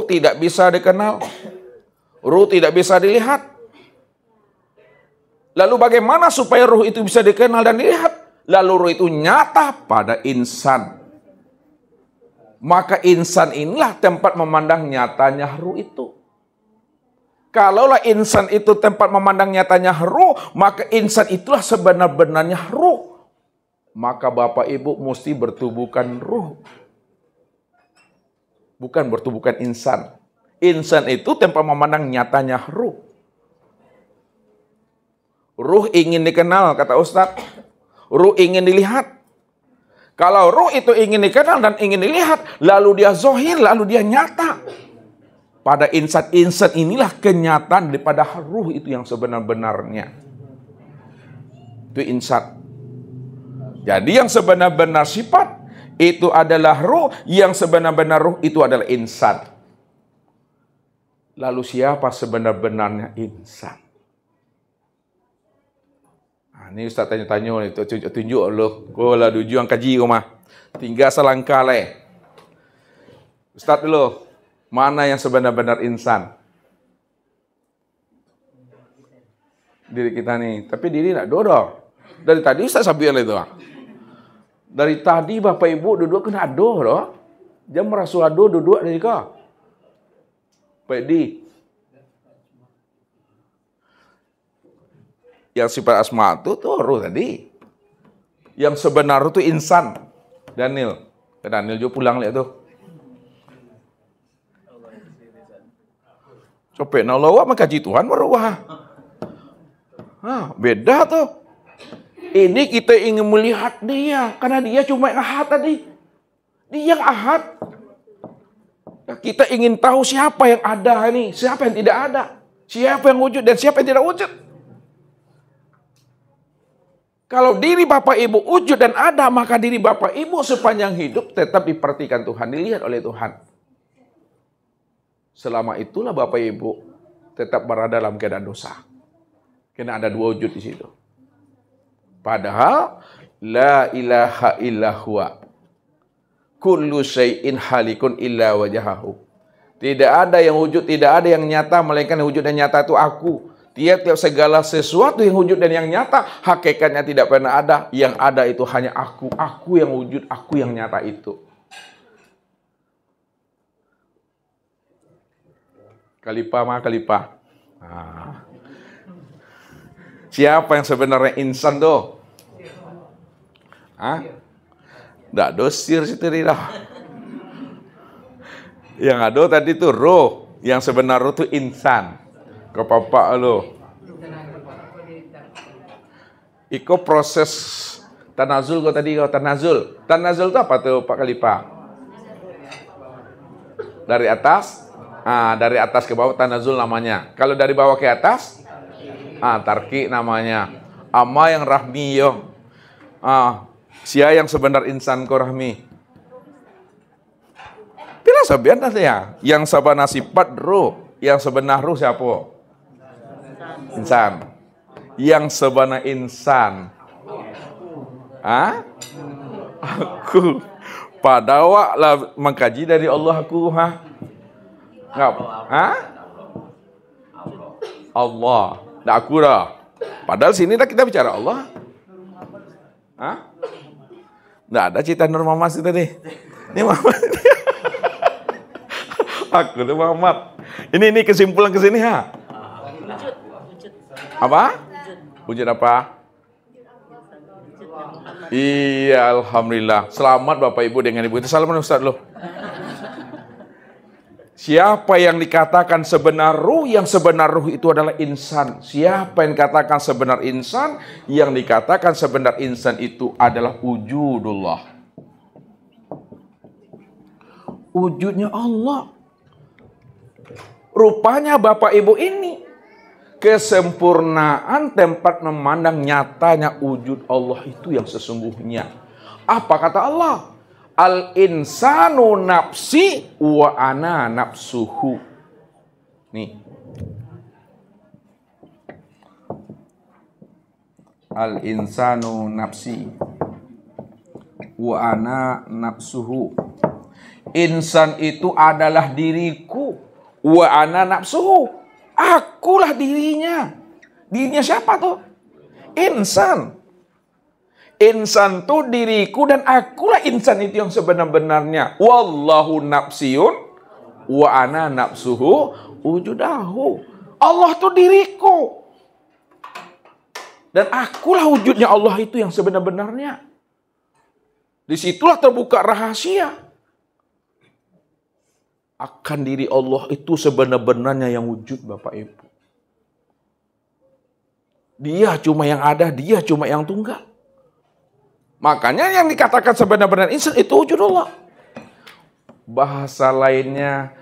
Ruh tidak bisa dikenal. Ruh tidak bisa dilihat. Lalu bagaimana supaya ruh itu bisa dikenal dan dilihat? Lalu ruh itu nyata pada insan. Maka insan inilah tempat memandang nyatanya ruh itu. Kalaulah insan itu tempat memandang nyatanya ruh, maka insan itulah sebenar-benarnya ruh. Maka Bapak Ibu mesti bertubuhkan ruh bukan bertubuhkan insan. Insan itu tanpa memandang nyatanya ruh. Ruh ingin dikenal, kata Ustaz. Ruh ingin dilihat. Kalau ruh itu ingin dikenal dan ingin dilihat, lalu dia zohir, lalu dia nyata. Pada insan-insan inilah kenyataan daripada ruh itu yang sebenar-benarnya. Itu insan. Jadi yang sebenar-benar sifat itu adalah ruh yang sebenar-benar ruh itu adalah insan. Lalu siapa sebenar-benarnya insan? Nah, ini Ustaz tanya-tanya itu tunjuk, tunjuk lo. Gue lah tujuan kaji rumah. Tinggal selangkah le. Ustaz dulu, mana yang sebenar-benar insan? Diri kita nih, tapi diri nak dorong Dari tadi Ustaz sabian itu itu. Dari tadi Bapak Ibu duduk kena aduh doh. Jam merasa aduh duduk dari Pak di. Yang sifat asma itu turu tadi. Yang sebenar itu insan. Daniel. Eh, Daniel juga pulang lihat tuh. Copek na lawa mengkaji Tuhan warawah. Ah, beda tuh. Ini kita ingin melihat dia. Karena dia cuma yang ahad tadi. Dia yang ahad. Nah, kita ingin tahu siapa yang ada ini. Siapa yang tidak ada. Siapa yang wujud dan siapa yang tidak wujud. Kalau diri Bapak Ibu wujud dan ada, maka diri Bapak Ibu sepanjang hidup tetap diperhatikan Tuhan, dilihat oleh Tuhan. Selama itulah Bapak Ibu tetap berada dalam keadaan dosa. Karena ada dua wujud di situ. Padahal la ilaha illahua. Kullu syai'in halikun illa wajahahu. Tidak ada yang wujud, tidak ada yang nyata, melainkan yang wujud dan nyata itu aku. Tiap-tiap segala sesuatu yang wujud dan yang nyata, hakikatnya tidak pernah ada. Yang ada itu hanya aku. Aku yang wujud, aku yang nyata itu. Kalipah ma kalipah. Ah. Siapa yang sebenarnya insan tuh? Hah? Tidak dosir sih situ lah. Yang ada tadi tuh roh, yang sebenarnya tuh insan. papa lo. Iko proses tanazul kau tadi kau tanazul. Tanazul itu apa tuh Pak Kalipa? Dari atas? Ah, dari atas ke bawah tanazul namanya. Kalau dari bawah ke atas? ah tarki namanya ama yang rahmi yo ah sia yang sebenar ko rahmi pila sabian ya yang sabana sifat ruh yang sebenar ruh siapa insan yang sebenar insan ah aku wak lah mengkaji dari Allah aku ha Enggak. Ha? Allah. Tidak nah, akurat. Padahal sini kita bicara Allah. Hah? ada cita Nur Muhammad itu nih. Ini Muhammad. Aku tuh Muhammad Ini ini kesimpulan kesini ha. Apa? Wujud apa? Iya, Alhamdulillah. Selamat Bapak Ibu dengan Ibu. Itu salam Ustaz loh. Siapa yang dikatakan sebenar ruh, yang sebenar ruh itu adalah insan. Siapa yang dikatakan sebenar insan, yang dikatakan sebenar insan itu adalah wujudullah. Wujudnya Allah. Rupanya Bapak Ibu ini kesempurnaan tempat memandang nyatanya wujud Allah itu yang sesungguhnya. Apa kata Allah? Al insanu nafsi wa ana nafsuhu. Nih. Al insanu nafsi wa ana nafsuhu. Insan itu adalah diriku wa ana nafsuhu. Akulah dirinya. Dirinya siapa tuh? Insan insan itu diriku dan akulah insan itu yang sebenar-benarnya. Wallahu nafsiun wa ana nafsuhu wujudahu. Allah tu diriku. Dan akulah wujudnya Allah itu yang sebenar-benarnya. Disitulah terbuka rahasia. Akan diri Allah itu sebenar-benarnya yang wujud Bapak Ibu. Dia cuma yang ada, dia cuma yang tunggal. Makanya yang dikatakan sebenar-benar insan itu Allah. Bahasa lainnya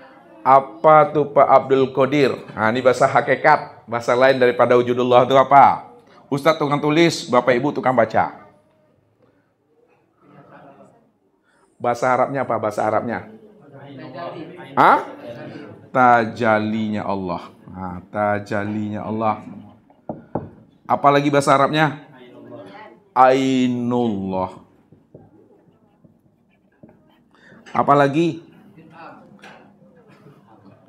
apa tuh Pak Abdul Qadir? Nah, ini bahasa hakikat. Bahasa lain daripada wujudullah itu apa? Ustadz tukang tulis, Bapak Ibu tukang baca. Bahasa Arabnya apa? Bahasa Arabnya? Hah? Tajalinya Allah. Nah, tajalinya Allah. Apalagi bahasa Arabnya? ainullah. Apalagi?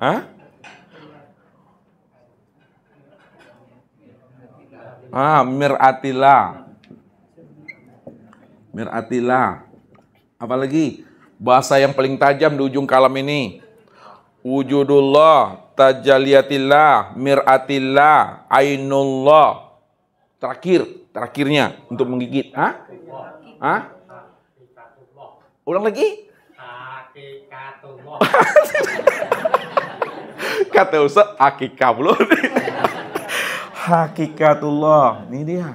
Hah? Ah, miratila. Miratila. Apalagi bahasa yang paling tajam di ujung kalam ini. Wujudullah, tajaliatillah, miratillah, ainullah. Terakhir, terakhirnya untuk menggigit. Hah? Hah? Ulang lagi? Kata Ustaz, hakikat belum. Hakikatullah. Ini dia.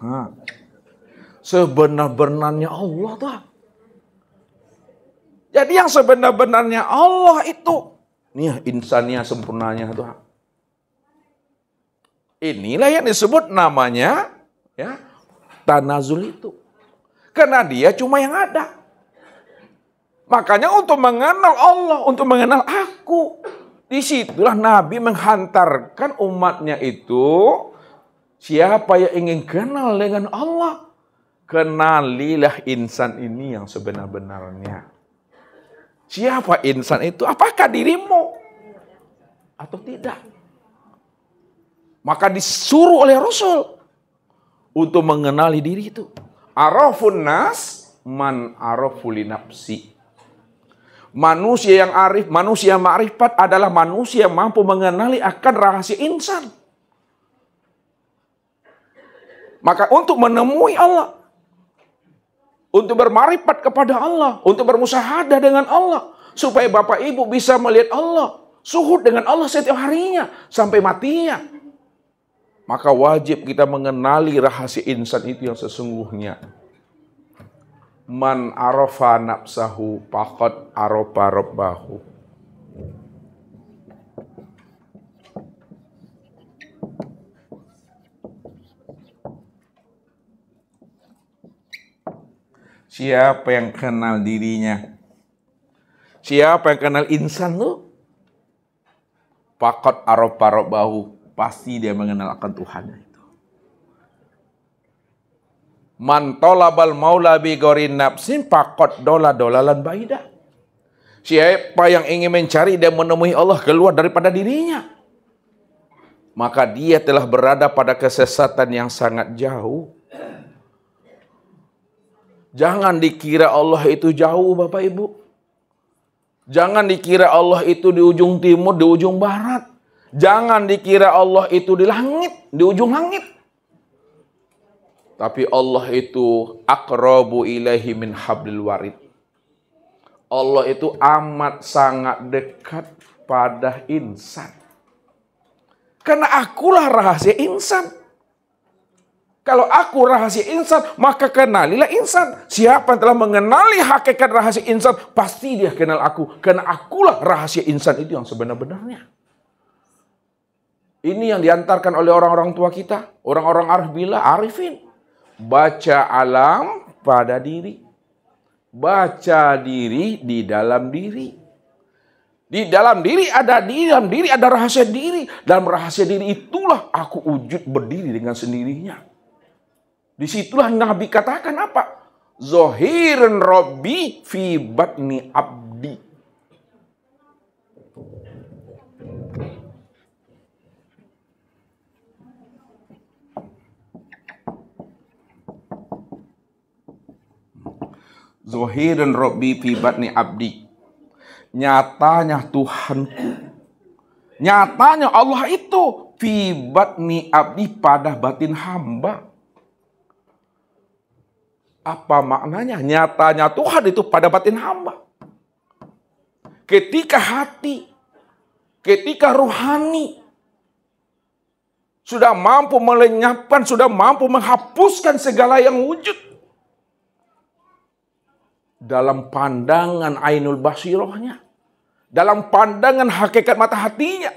Ha. Sebenar-benarnya Allah tuh. Jadi yang sebenar-benarnya Allah itu. Nih insannya sempurnanya tuh. Inilah yang disebut namanya ya tanazul itu. Karena dia cuma yang ada. Makanya untuk mengenal Allah, untuk mengenal aku. Disitulah Nabi menghantarkan umatnya itu. Siapa yang ingin kenal dengan Allah? Kenalilah insan ini yang sebenar-benarnya. Siapa insan itu? Apakah dirimu? Atau tidak? Maka disuruh oleh Rasul untuk mengenali diri itu. Arafun nas man arafuli nafsi. Manusia yang arif, manusia ma'rifat adalah manusia yang mampu mengenali akan rahasia insan. Maka untuk menemui Allah, untuk bermarifat kepada Allah, untuk bermusahadah dengan Allah, supaya Bapak Ibu bisa melihat Allah, suhud dengan Allah setiap harinya sampai matinya. Maka wajib kita mengenali rahasia insan itu yang sesungguhnya. Man arafa nafsahu pakot arafa rabbahu. Siapa yang kenal dirinya? Siapa yang kenal insan lu? Pakot aropa bahu pasti dia mengenal akan Tuhannya itu. Man tolabal maula bi gorin nafsin pakot dola dolalan baida. Siapa yang ingin mencari dan menemui Allah keluar daripada dirinya. Maka dia telah berada pada kesesatan yang sangat jauh. Jangan dikira Allah itu jauh Bapak Ibu. Jangan dikira Allah itu di ujung timur, di ujung barat. Jangan dikira Allah itu di langit, di ujung langit. Tapi Allah itu akrabu ilahi min hablil warid. Allah itu amat sangat dekat pada insan. Karena akulah rahasia insan. Kalau aku rahasia insan, maka kenalilah insan. Siapa yang telah mengenali hakikat rahasia insan, pasti dia kenal aku. Karena akulah rahasia insan itu yang sebenar-benarnya. Ini yang diantarkan oleh orang-orang tua kita, orang-orang arif bila arifin. Baca alam pada diri. Baca diri di dalam diri. Di dalam diri ada di dalam diri ada rahasia diri. Dalam rahasia diri itulah aku wujud berdiri dengan sendirinya. Disitulah Nabi katakan apa? Zohirin Robbi fi batni abdi Zuhirun Robbi fi batni abdi. Nyatanya Tuhanku. Nyatanya Allah itu fi batni abdi pada batin hamba. Apa maknanya? Nyatanya Tuhan itu pada batin hamba. Ketika hati, ketika rohani, sudah mampu melenyapkan, sudah mampu menghapuskan segala yang wujud dalam pandangan ainul basirohnya, dalam pandangan hakikat mata hatinya.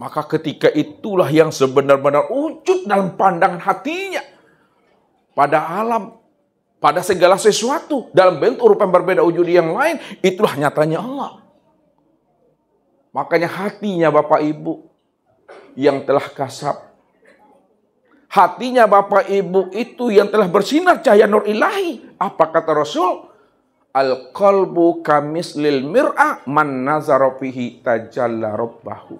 Maka ketika itulah yang sebenar-benar wujud dalam pandangan hatinya pada alam, pada segala sesuatu dalam bentuk rupa yang berbeda wujud yang lain, itulah nyatanya Allah. Makanya hatinya Bapak Ibu yang telah kasap hatinya Bapak Ibu itu yang telah bersinar cahaya nur ilahi. Apa kata Rasul? Al-qalbu kamis lil mir'a man nazara fihi tajalla rabbahu.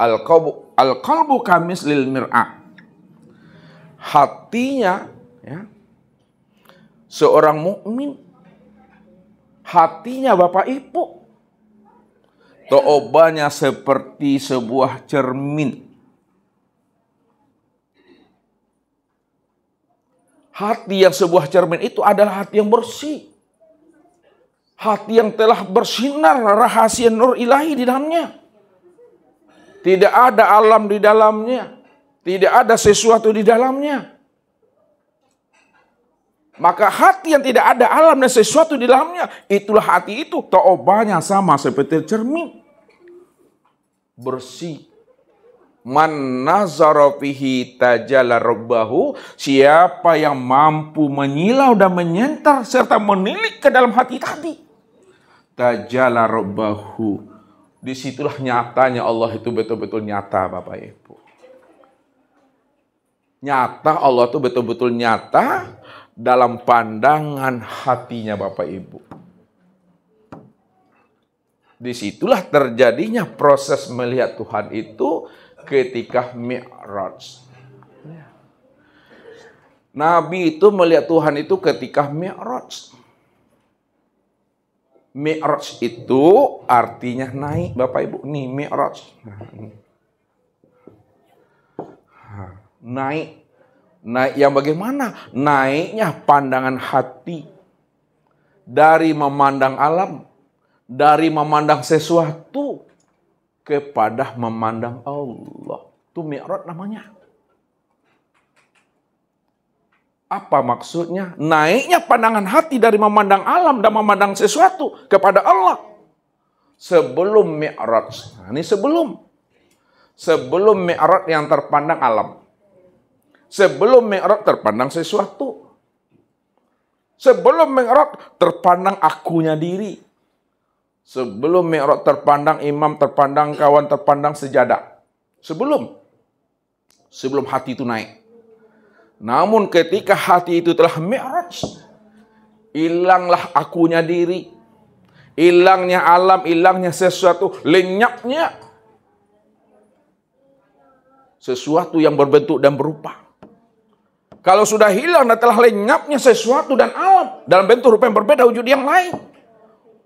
al qalbu al kamis lil mir'ah. Hatinya ya, seorang mukmin hatinya Bapak Ibu Toobanya seperti sebuah cermin. Hati yang sebuah cermin itu adalah hati yang bersih. Hati yang telah bersinar rahasia nur ilahi di dalamnya. Tidak ada alam di dalamnya. Tidak ada sesuatu di dalamnya. Maka hati yang tidak ada alam dan sesuatu di dalamnya, itulah hati itu. Taubahnya sama seperti cermin. Bersih. Man nazara tajala rabbahu. Siapa yang mampu menyilau dan menyentar serta menilik ke dalam hati tadi. Tajala rabbahu disitulah nyatanya Allah itu betul-betul nyata Bapak Ibu. Nyata Allah itu betul-betul nyata dalam pandangan hatinya Bapak Ibu. Disitulah terjadinya proses melihat Tuhan itu ketika Mi'raj. Nabi itu melihat Tuhan itu ketika Mi'raj. Mi'raj itu artinya naik, Bapak Ibu. Nih, Mi'raj. Nah, naik. Naik yang bagaimana? Naiknya pandangan hati. Dari memandang alam. Dari memandang sesuatu. Kepada memandang Allah. Itu Mi'raj namanya. Apa maksudnya? Naiknya pandangan hati dari memandang alam dan memandang sesuatu kepada Allah. Sebelum mi'raj. Nah, ini sebelum. Sebelum mi'raj yang terpandang alam. Sebelum mi'raj terpandang sesuatu. Sebelum mi'raj terpandang akunya diri. Sebelum mi'raj terpandang imam, terpandang kawan, terpandang sejadah. Sebelum. Sebelum hati itu naik. Namun ketika hati itu telah mi'raj, hilanglah akunya diri. Hilangnya alam, hilangnya sesuatu, lenyapnya sesuatu yang berbentuk dan berupa. Kalau sudah hilang dan telah lenyapnya sesuatu dan alam dalam bentuk rupa yang berbeda wujud yang lain,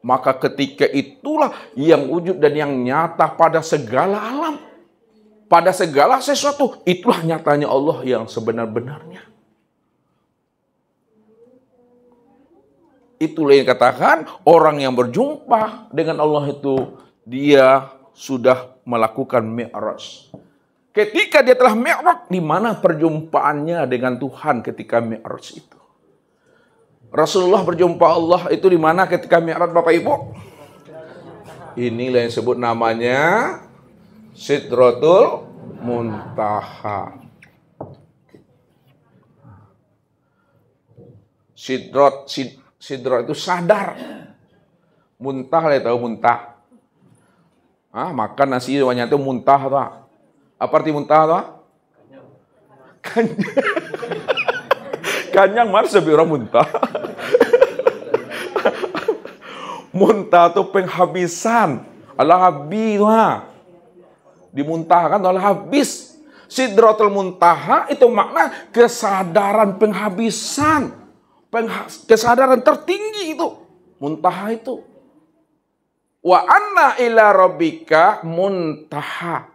maka ketika itulah yang wujud dan yang nyata pada segala alam pada segala sesuatu. Itulah nyatanya Allah yang sebenar-benarnya. Itulah yang katakan orang yang berjumpa dengan Allah itu dia sudah melakukan mi'raj. Ketika dia telah mi'raj, di mana perjumpaannya dengan Tuhan ketika mi'raj itu? Rasulullah berjumpa Allah itu di mana ketika mi'raj Bapak Ibu? Inilah yang disebut namanya Sidrotul Muntaha. Sidrot, sid, sidrot itu sadar. Muntah, lah tahu muntah. Ah, makan nasi banyak itu muntah apa? Apa arti muntah tuh? Kanyang. Kanyang mar orang muntah. muntah itu penghabisan. Allah habis lah dimuntahkan oleh habis. Sidrotul muntaha itu makna kesadaran penghabisan. Pengha kesadaran tertinggi itu. Muntaha itu. Wa anna ila robika muntaha.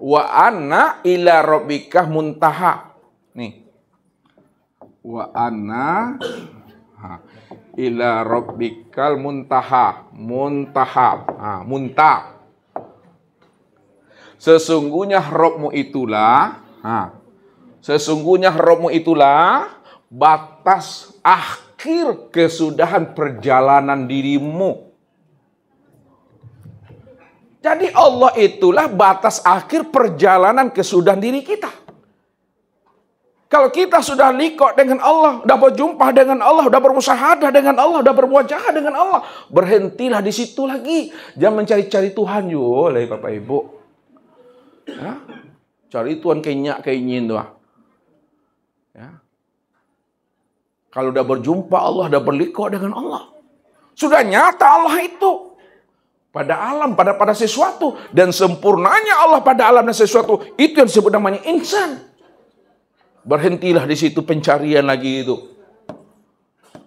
Wa anna ila robika muntaha. Nih. Wa anna ila robikal muntaha muntaha ah, muntah Sesungguhnya rohmu itulah, ha, sesungguhnya rohmu itulah batas akhir kesudahan perjalanan dirimu. Jadi Allah itulah batas akhir perjalanan kesudahan diri kita. Kalau kita sudah likok dengan Allah, sudah berjumpa dengan Allah, sudah bermusahada dengan Allah, sudah berwajah dengan Allah, berhentilah di situ lagi. Jangan mencari-cari Tuhan yuk, oleh Bapak Ibu. Ya. Cari Tuhan kenyak kenyin doa. Ya. Kalau udah berjumpa Allah, udah berliku dengan Allah. Sudah nyata Allah itu. Pada alam, pada pada sesuatu. Dan sempurnanya Allah pada alam dan sesuatu. Itu yang disebut namanya insan. Berhentilah di situ pencarian lagi itu.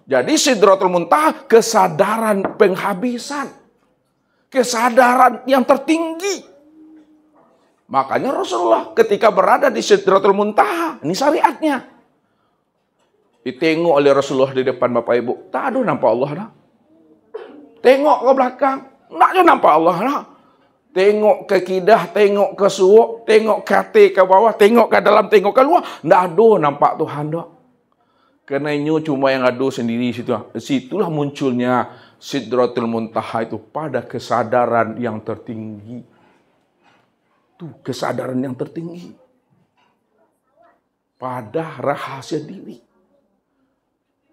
Jadi sidratul muntah kesadaran penghabisan. Kesadaran yang tertinggi. Makanya Rasulullah ketika berada di Sidratul Muntaha, ini syariatnya. Ditengok oleh Rasulullah di depan Bapak Ibu, tak ada nampak Allah lah. Tengok ke belakang, nak je nampak Allah lah. Tengok ke kidah, tengok ke suuk, tengok ke hati ke bawah, tengok ke dalam, tengok ke luar. Tak ada nampak Tuhan dah. Kenainya cuma yang ada sendiri situ. Situlah munculnya Sidratul Muntaha itu pada kesadaran yang tertinggi. itu kesadaran yang tertinggi pada rahasia diri.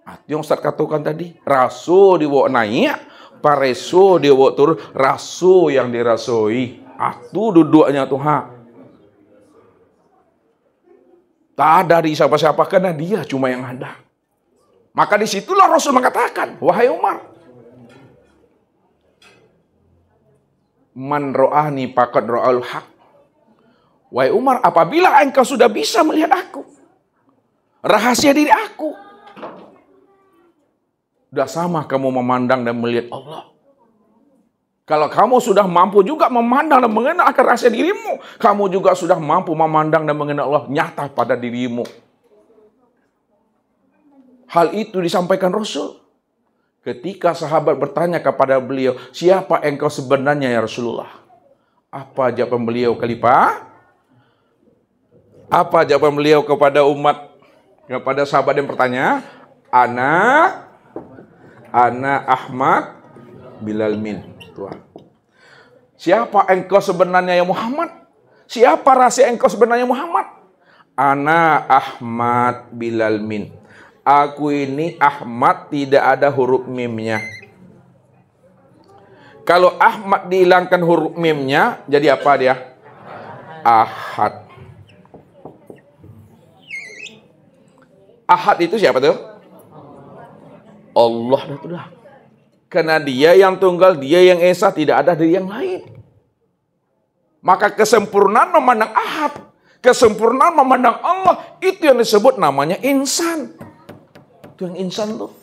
Ah, yang saya katakan tadi, rasu diwok naik, pareso diwok turun, rasu yang dirasoi. Atu ah, duduknya Tuhan. Tak dari siapa-siapa karena dia cuma yang ada. Maka disitulah Rasul mengatakan, Wahai Umar, Man ro'ani pakat ro'al hak. Wahai Umar, apabila engkau sudah bisa melihat aku. Rahasia diri aku. Sudah sama kamu memandang dan melihat Allah. Kalau kamu sudah mampu juga memandang dan mengenal akan rahasia dirimu, kamu juga sudah mampu memandang dan mengenal Allah nyata pada dirimu. Hal itu disampaikan Rasul. Ketika sahabat bertanya kepada beliau, siapa engkau sebenarnya ya Rasulullah? Apa jawaban beliau kelipah? Apa jawaban beliau kepada umat kepada sahabat yang bertanya? Ana Ana Ahmad Bilal Min. Tuhan. Siapa engkau sebenarnya ya Muhammad? Siapa rahasia engkau sebenarnya ya Muhammad? Ana Ahmad Bilal Min. Aku ini Ahmad tidak ada huruf mimnya. Kalau Ahmad dihilangkan huruf mimnya, jadi apa dia? Ahad. Ahad itu siapa tuh? Allah dah tuh Karena dia yang tunggal, dia yang esa, tidak ada dari yang lain. Maka kesempurnaan memandang ahad. Kesempurnaan memandang Allah. Itu yang disebut namanya insan. Itu yang insan tuh.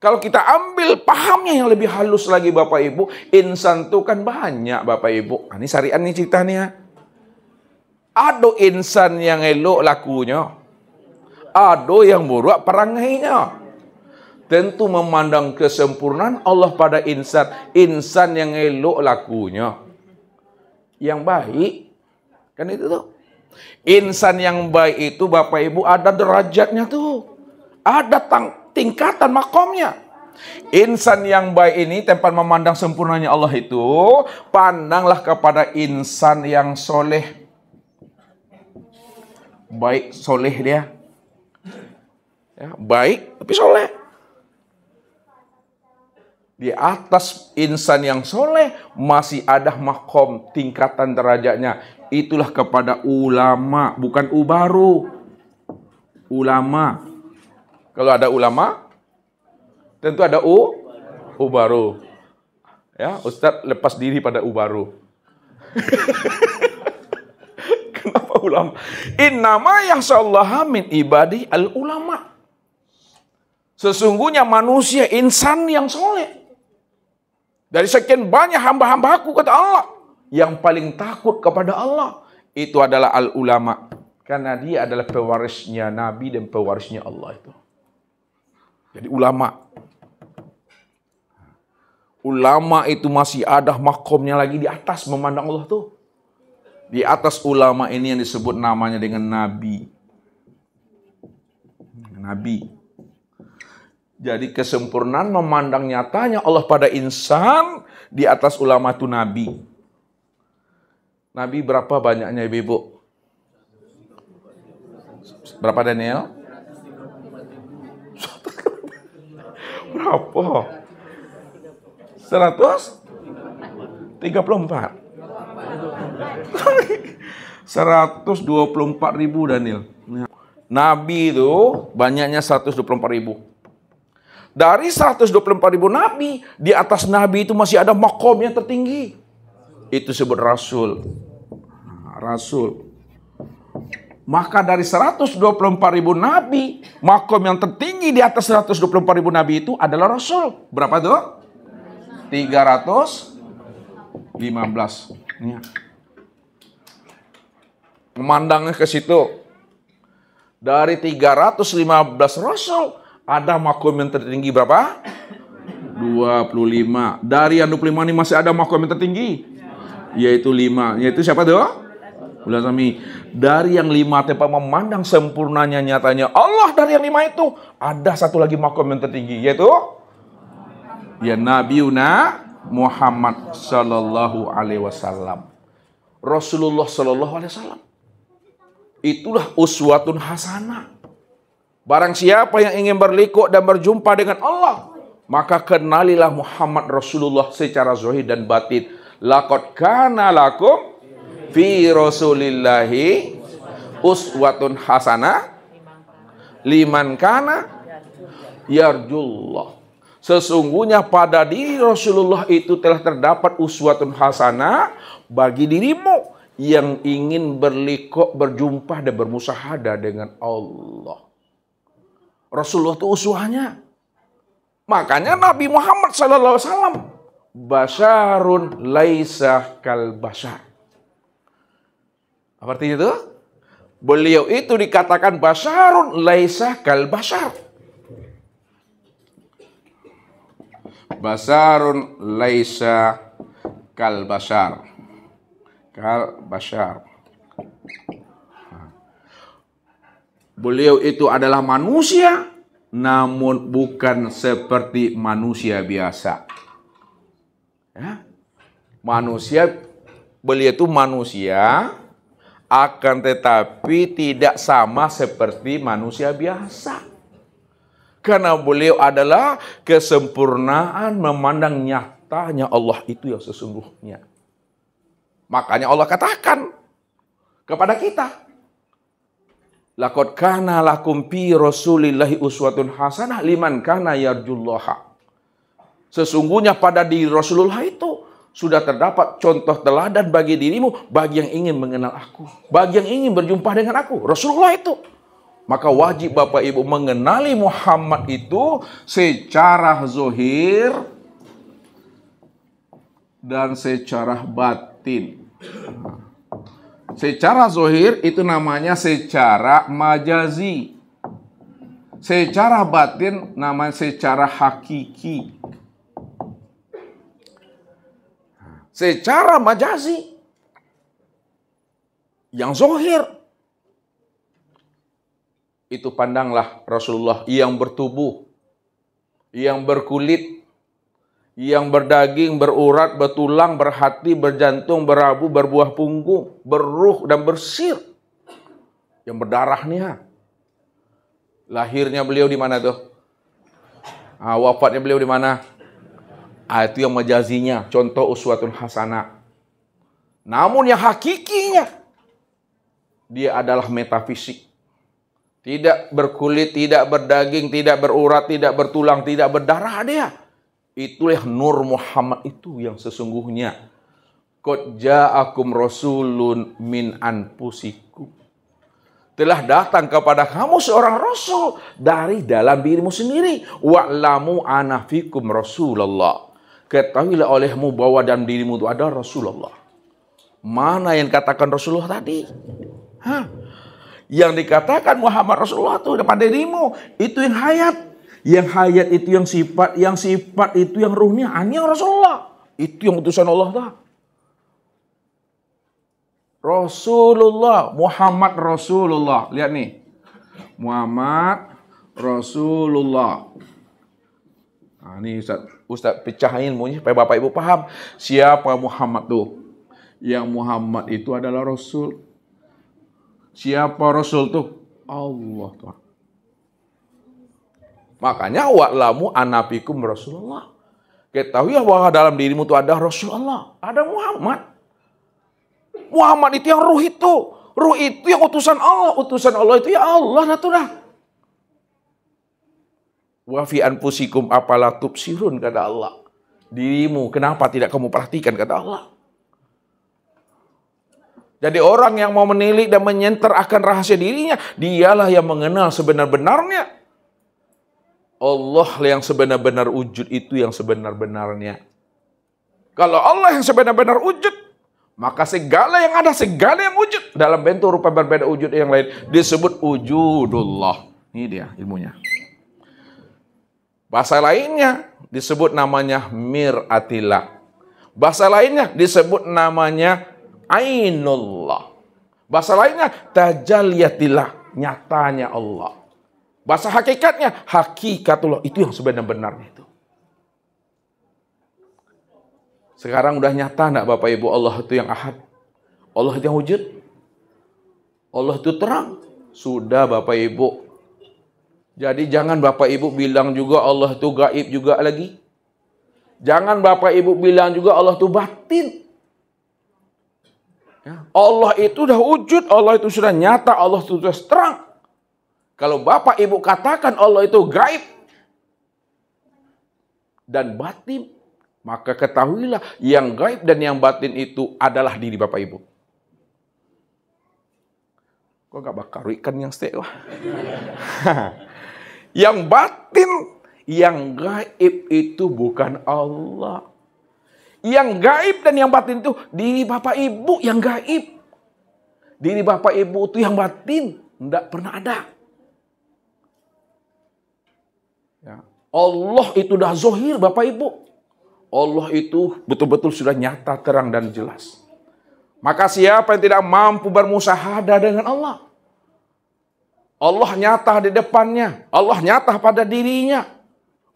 Kalau kita ambil pahamnya yang lebih halus lagi Bapak Ibu, insan itu kan banyak Bapak Ibu. Nah, ini syariat nih ceritanya. Ada insan yang elok lakunya. Ada yang buruk perangainya. Tentu memandang kesempurnaan Allah pada insan. Insan yang elok lakunya. Yang baik. Kan itu tuh. Insan yang baik itu Bapak Ibu ada derajatnya tuh. Ada tang tingkatan makomnya. Insan yang baik ini tempat memandang sempurnanya Allah itu pandanglah kepada insan yang soleh. Baik soleh dia, Ya, baik tapi soleh. Di atas insan yang soleh masih ada makom tingkatan derajatnya. Itulah kepada ulama, bukan ubaru. Ulama. Kalau ada ulama, tentu ada u, ubaru. Ya, Ustadz lepas diri pada ubaru. Kenapa ulama? Innama yahsallaha min ibadi al ulama. Sesungguhnya manusia insan yang soleh. Dari sekian banyak hamba-hambaku kata Allah. Yang paling takut kepada Allah. Itu adalah al-ulama. Karena dia adalah pewarisnya Nabi dan pewarisnya Allah itu. Jadi ulama. Ulama itu masih ada makomnya lagi di atas memandang Allah tuh. Di atas ulama ini yang disebut namanya dengan Nabi. Nabi. Jadi kesempurnaan memandang nyatanya Allah pada insan di atas ulama itu Nabi. Nabi berapa banyaknya ibu? -ibu? Berapa Daniel? Berapa? 100? 34. 124 ribu Daniel. Nabi itu banyaknya 124 ribu. Dari 124 ribu nabi, di atas nabi itu masih ada makom yang tertinggi. Itu sebut rasul. Nah, rasul. Maka dari 124 ribu nabi, makom yang tertinggi di atas 124 ribu nabi itu adalah rasul. Berapa ratus 315. Ya. Memandangnya ke situ. Dari 315 rasul, ada makom yang tertinggi berapa? 25. Dari yang 25 ini masih ada makom yang tertinggi? Yaitu 5. Yaitu siapa tuh? Bulan Sami. dari yang 5 tempat memandang sempurnanya nyatanya Allah dari yang 5 itu ada satu lagi makom yang tertinggi yaitu ya Nabiuna Muhammad Sallallahu Alaihi Wasallam Rasulullah Sallallahu Alaihi Wasallam itulah uswatun hasanah Barang siapa yang ingin berlikuk dan berjumpa dengan Allah, maka kenalilah Muhammad Rasulullah secara zahir dan batin. Laqad kana lakum fi Rasulillahi uswatun hasanah liman kana yarjullah. Sesungguhnya pada diri Rasulullah itu telah terdapat uswatun hasanah bagi dirimu yang ingin berlikuk, berjumpa dan bermusahada dengan Allah. Rasulullah itu usuhannya. Makanya Nabi Muhammad SAW alaihi basarun laisa kal basar. Apa artinya itu? Beliau itu dikatakan basarun laisa kal basar. Basarun laisa kal basar. Kal basar. Beliau itu adalah manusia, namun bukan seperti manusia biasa. Ya? Manusia, beliau itu manusia, akan tetapi tidak sama seperti manusia biasa. Karena beliau adalah kesempurnaan memandang nyatanya Allah itu yang sesungguhnya. Makanya Allah katakan kepada kita, Lakot kana lakum pi Rasulillahi uswatun hasanah liman kana yarjullaha. Sesungguhnya pada di Rasulullah itu sudah terdapat contoh teladan bagi dirimu, bagi yang ingin mengenal aku, bagi yang ingin berjumpa dengan aku. Rasulullah itu. Maka wajib Bapak Ibu mengenali Muhammad itu secara zohir dan secara batin. Secara zohir itu namanya secara majazi. Secara batin namanya secara hakiki. Secara majazi. Yang zohir. Itu pandanglah Rasulullah yang bertubuh. Yang berkulit yang berdaging, berurat, bertulang, berhati, berjantung, berabu, berbuah punggung, berruh, dan bersir. Yang berdarah nih ha. Lahirnya beliau di mana tuh? Ah, wafatnya beliau di mana? Ah, itu yang majazinya. Contoh uswatun hasanah. Namun yang hakikinya, dia adalah metafisik. Tidak berkulit, tidak berdaging, tidak berurat, tidak bertulang, tidak berdarah dia Itulah nur Muhammad itu yang sesungguhnya. Kod ja'akum rasulun min anpusiku. Telah datang kepada kamu seorang rasul dari dalam dirimu sendiri. Wa'lamu anafikum rasulullah. Ketahuilah olehmu bahwa dalam dirimu itu ada Rasulullah. Mana yang katakan Rasulullah tadi? Hah? Yang dikatakan Muhammad Rasulullah itu depan dirimu. Itu yang hayat. Yang hayat itu yang sifat, yang sifat itu yang ruhnya. Hanya ah, Rasulullah. Itu yang utusan Allah dah. Rasulullah, Muhammad Rasulullah. Lihat nih. Muhammad Rasulullah. Nah, ini Ustaz, Ustaz pecahin ilmunya supaya Bapak Ibu paham siapa Muhammad tuh. Yang Muhammad itu adalah Rasul. Siapa Rasul tuh? Allah Tuhan. Makanya wa'lamu anabikum Rasulullah. Ketahuilah ya bahwa dalam dirimu itu ada Rasulullah, ada Muhammad. Muhammad itu yang ruh itu. Ruh itu yang utusan Allah. Utusan Allah itu ya Allah natuh dah. Wafi fi apalah tubsirun kata Allah. Dirimu kenapa tidak kamu perhatikan kata Allah. Jadi orang yang mau menilik dan menyenter akan rahasia dirinya, dialah yang mengenal sebenar-benarnya. Allah yang sebenar-benar wujud itu yang sebenar-benarnya. Kalau Allah yang sebenar-benar wujud, maka segala yang ada, segala yang wujud dalam bentuk rupa berbeda wujud yang lain disebut wujudullah. Ini dia ilmunya. Bahasa lainnya disebut namanya miratilah. Bahasa lainnya disebut namanya ainullah. Bahasa lainnya tajalliyatillah, nyatanya Allah. Bahasa hakikatnya hakikatullah itu yang sebenar-benarnya itu. Sekarang udah nyata nak Bapak Ibu Allah itu yang ahad. Allah itu yang wujud. Allah itu terang. Sudah Bapak Ibu. Jadi jangan Bapak Ibu bilang juga Allah itu gaib juga lagi. Jangan Bapak Ibu bilang juga Allah itu batin. Ya. Allah itu sudah wujud, Allah itu sudah nyata, Allah itu sudah terang. Kalau Bapak Ibu katakan Allah itu gaib dan batin, maka ketahuilah yang gaib dan yang batin itu adalah diri Bapak Ibu. Kok gak bakar ikan yang steak? yang batin, yang gaib itu bukan Allah. Yang gaib dan yang batin itu diri Bapak Ibu yang gaib. Diri Bapak Ibu itu yang batin. Tidak pernah ada. Allah itu dah zohir Bapak Ibu. Allah itu betul-betul sudah nyata, terang dan jelas. Maka siapa yang tidak mampu bermusahada dengan Allah? Allah nyata di depannya. Allah nyata pada dirinya.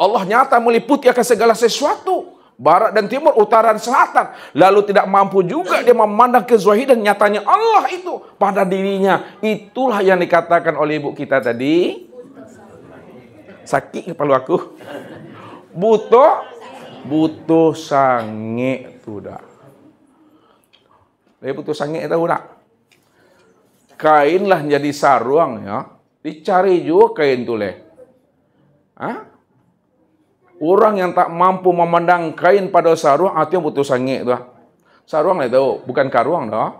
Allah nyata meliputi akan segala sesuatu. Barat dan timur, utara dan selatan. Lalu tidak mampu juga dia memandang kezuahi dan nyatanya Allah itu pada dirinya. Itulah yang dikatakan oleh ibu kita tadi. sakit kepala aku. Butuh butuh sangit tu dak. Dia butuh sangit tahu dak? Kainlah jadi sarung ya. Dicari juga kain tu leh. Ha? Orang yang tak mampu memandang kain pada sarung artinya ah, butuh sangit tu. Sarung lah tahu, bukan karuang dah.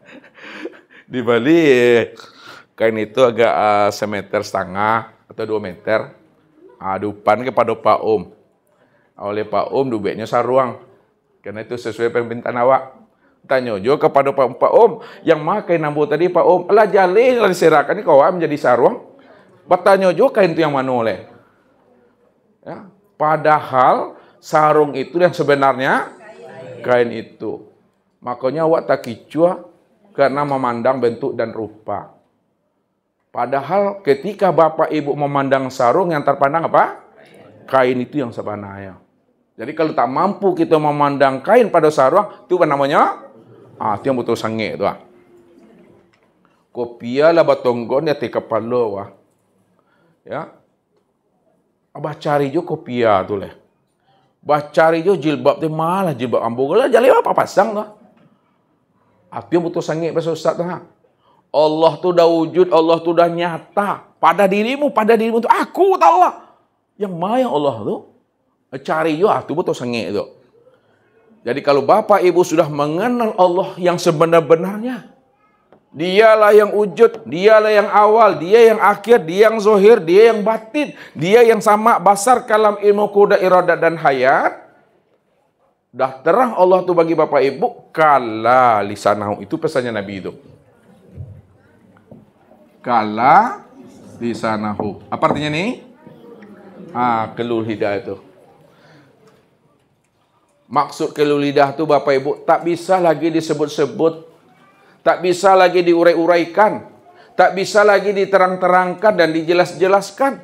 Di balik kain itu agak uh, semeter setengah. atau 2 meter. Adupan kepada Pak Om. Oleh Pak Om dubeknya saruang. Karena itu sesuai permintaan awak. Tanya jo kepada Pak, Pak Om, yang makai nambu tadi Pak Om, lah jalin lah diserahkan ini kau menjadi saruang. Bertanya jo kain itu yang mana oleh? Ya. Padahal sarung itu yang sebenarnya kain itu. Makanya awak tak kicua karena memandang bentuk dan rupa. Padahal ketika bapak ibu memandang sarung yang terpandang apa? Kain itu yang sebenarnya. Jadi kalau tak mampu kita memandang kain pada sarung, itu apa namanya? Ah, itu yang betul sange itu. Ah. lah batonggon ya tika palo wah. Ya. Abah cari jo kopia tu leh. Abah cari jo jilbab tu malah jilbab ambo gelah jale apa pasang tu. Apa ah. ah, yang butuh sange pasal ustaz tu ha? Allah tuh udah wujud, Allah tuh udah nyata. Pada dirimu, pada dirimu tuh aku lah. Yang maya Allah tuh. Cari yo ah, tuh betul sengit itu. Jadi kalau Bapak Ibu sudah mengenal Allah yang sebenar-benarnya, Dialah yang wujud, dialah yang awal, dia yang akhir, dia yang zohir, dia yang batin, dia yang sama basar kalam ilmu kuda iradat dan hayat. Dah terang Allah tuh bagi Bapak Ibu, kala lisanahu. Itu pesannya Nabi itu kala lisanahu. Apa artinya ini Ah, kelul lidah itu. Maksud kelul lidah itu Bapak Ibu tak bisa lagi disebut-sebut, tak bisa lagi diurai-uraikan, tak bisa lagi diterang-terangkan dan dijelas-jelaskan.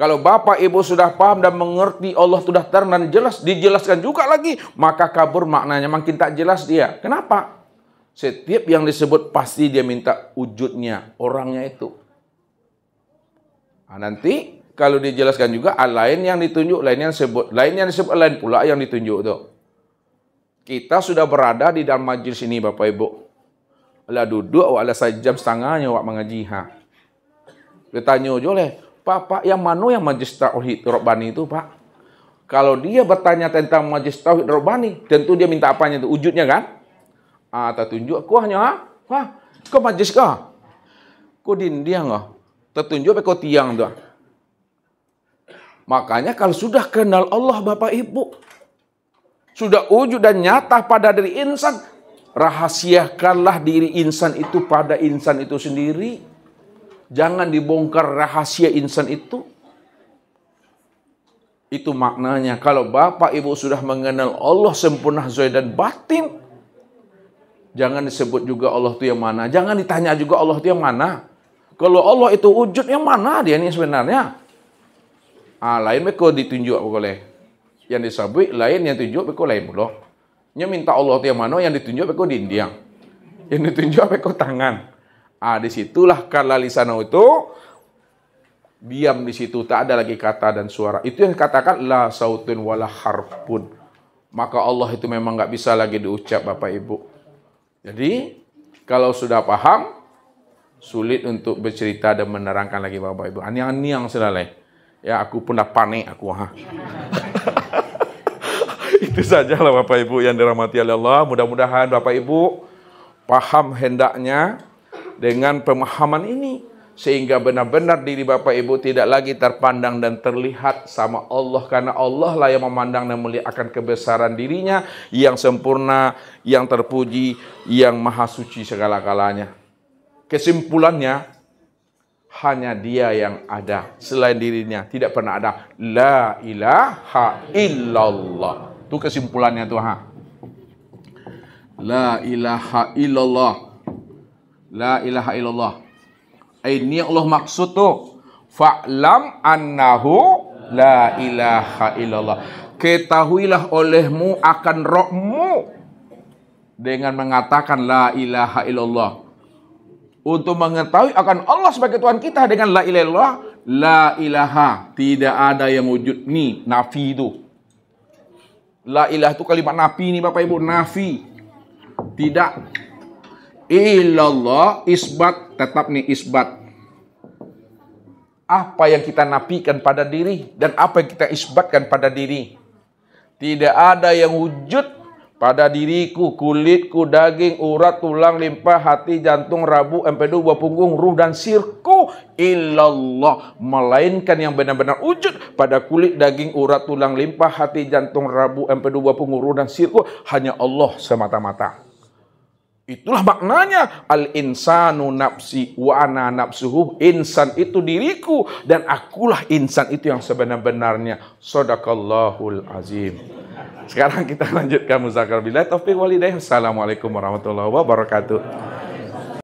Kalau Bapak Ibu sudah paham dan mengerti Allah sudah terang dan jelas, dijelaskan juga lagi, maka kabur maknanya makin tak jelas dia. Kenapa? Setiap yang disebut pasti dia minta wujudnya, orangnya itu. Nah, nanti kalau dijelaskan juga ah, lain yang ditunjuk, lain yang disebut, lain yang disebut, lain pula yang ditunjuk itu. Kita sudah berada di dalam majlis ini Bapak Ibu. Ala duduk, ala sejam setengahnya awak mengaji. Ha. Dia tanya juga oleh, Pak, yang mana yang majlis tauhid Rabbani itu, Pak? Kalau dia bertanya tentang majlis tauhid Rabbani, tentu dia minta apanya itu, wujudnya kan? Ah, tertunjuk aku hanya ha? Ah, ah, ha? Kau majlis kah? Kau dinding kah? Tertunjuk apa kau tiang tu? Makanya kalau sudah kenal Allah Bapak Ibu, sudah wujud dan nyata pada diri insan, rahasiakanlah diri insan itu pada insan itu sendiri. Jangan dibongkar rahasia insan itu. Itu maknanya. Kalau Bapak Ibu sudah mengenal Allah sempurna Zoy dan batin, Jangan disebut juga Allah itu yang mana. Jangan ditanya juga Allah itu yang mana. Kalau Allah itu wujud yang mana dia ini sebenarnya? Ah, lain beko ditunjuk oleh Yang disebut lain yang tunjuk beko lain pula. Nya minta Allah itu yang mana yang ditunjuk beko di India. Yang ditunjuk beko tangan. Ah, di situlah kala lisanau itu diam di situ tak ada lagi kata dan suara. Itu yang katakan la sautun wala harfun. Maka Allah itu memang nggak bisa lagi diucap Bapak Ibu. Jadi, kalau sudah paham, sulit untuk bercerita dan menerangkan lagi Bapak Ibu. Aniang-aniang selalai. Ya, aku pun dah panik aku. Ha. Itu lah Bapak Ibu yang dirahmati oleh Allah. Mudah-mudahan Bapak Ibu paham hendaknya dengan pemahaman ini. sehingga benar-benar diri Bapak Ibu tidak lagi terpandang dan terlihat sama Allah karena Allah lah yang memandang dan melihatkan kebesaran dirinya yang sempurna, yang terpuji, yang maha suci segala-galanya. Kesimpulannya hanya dia yang ada selain dirinya tidak pernah ada la ilaha illallah itu kesimpulannya tuh ha la ilaha illallah la ilaha illallah Eh, ini Allah maksud tuh. Fa'lam annahu la ilaha illallah. Ketahuilah olehmu akan rohmu dengan mengatakan la ilaha illallah. Untuk mengetahui akan Allah sebagai Tuhan kita dengan la ilaha illallah, la ilaha tidak ada yang wujud ni nafi itu. La ilaha itu kalimat nafi ini Bapak Ibu, nafi. Tidak illallah isbat tetap nih isbat apa yang kita nafikan pada diri dan apa yang kita isbatkan pada diri. Tidak ada yang wujud pada diriku, kulitku, daging, urat, tulang, limpa, hati, jantung, rabu, empedu, buah punggung, ruh, dan sirku. Illallah. Melainkan yang benar-benar wujud pada kulit, daging, urat, tulang, limpa, hati, jantung, rabu, empedu, buah punggung, ruh, dan sirku. Hanya Allah semata-mata. Itulah maknanya al insanu nafsi wa ana nafsuhu. Insan itu diriku dan akulah insan itu yang sebenar-benarnya. Sadaqallahul azim. Sekarang kita lanjutkan muzakar bila taufik walidayah. Assalamualaikum warahmatullahi wabarakatuh.